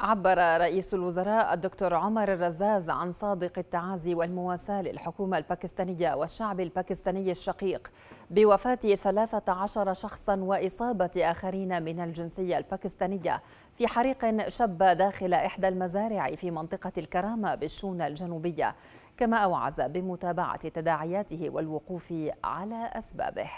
عبر رئيس الوزراء الدكتور عمر الرزاز عن صادق التعازي والمواساة للحكومة الباكستانية والشعب الباكستاني الشقيق بوفاة 13 شخصا وإصابة آخرين من الجنسية الباكستانية في حريق شب داخل إحدى المزارع في منطقة الكرامة بالشونة الجنوبية كما أوعز بمتابعة تداعياته والوقوف على أسبابه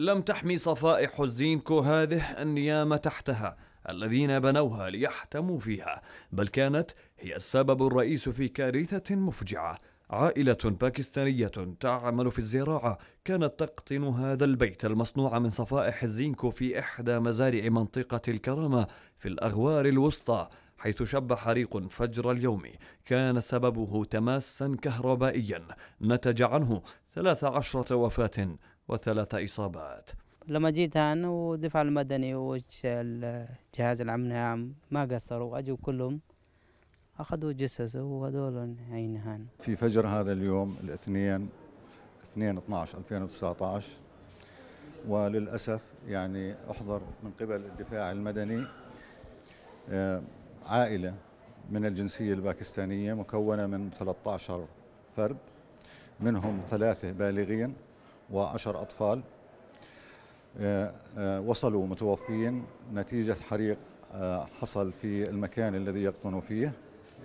لم تحمي صفائح الزينكو هذه النيامة تحتها الذين بنوها ليحتموا فيها بل كانت هي السبب الرئيس في كارثة مفجعة عائلة باكستانية تعمل في الزراعة كانت تقطن هذا البيت المصنوع من صفائح الزينكو في إحدى مزارع منطقة الكرامة في الأغوار الوسطى حيث شب حريق فجر اليوم كان سببه تماسا كهربائيا نتج عنه 13 وفاة وثلاث إصابات لما جيت انا والدفاع المدني والجهاز الامن العام ما قصروا اجوا كلهم اخذوا جثثه وهذول عينها في فجر هذا اليوم الاثنين 2 12 2019 وللاسف يعني احضر من قبل الدفاع المدني آه، عائله من الجنسيه الباكستانيه مكونه من 13 فرد منهم ثلاثه بالغين و10 اطفال آه، آه، وصلوا متوفين نتيجة حريق آه، حصل في المكان الذي يقطنوا فيه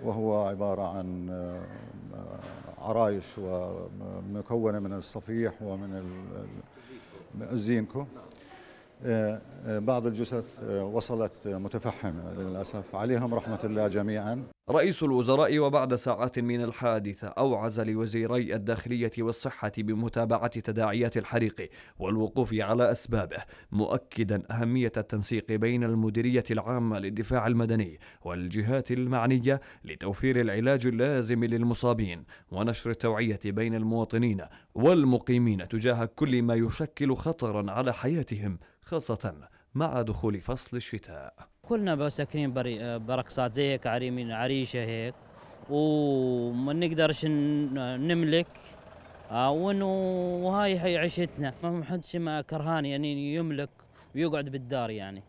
وهو عبارة عن عرايش ومكونة من الصفيح ومن الزينكو آه، آه، بعض الجثث آه، وصلت متفحمة للأسف عليهم رحمة الله جميعا رئيس الوزراء وبعد ساعات من الحادثة أوعز لوزيري الداخلية والصحة بمتابعة تداعيات الحريق والوقوف على أسبابه مؤكدا أهمية التنسيق بين المديرية العامة للدفاع المدني والجهات المعنية لتوفير العلاج اللازم للمصابين ونشر التوعية بين المواطنين والمقيمين تجاه كل ما يشكل خطرا على حياتهم خاصة مع دخول فصل الشتاء كلنا ساكنين برقصات زي هيك عريمين عريشة هيك وما نقدرش نملك آه، وانه وهاي هي عيشتنا ما حدش ما كرهان يعني يملك ويقعد بالدار يعني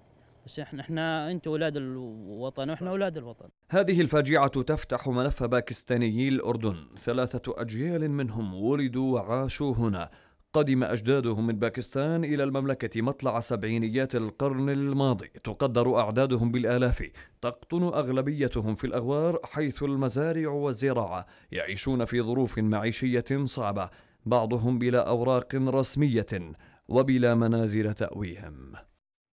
بس احنا احنا انتم اولاد الوطن واحنا اولاد الوطن هذه الفاجعه تفتح ملف باكستانيي الاردن ثلاثه اجيال منهم ولدوا وعاشوا هنا قدم أجدادهم من باكستان إلى المملكة مطلع سبعينيات القرن الماضي تقدر أعدادهم بالآلاف تقطن أغلبيتهم في الأغوار حيث المزارع والزراعة يعيشون في ظروف معيشية صعبة بعضهم بلا أوراق رسمية وبلا منازل تأويهم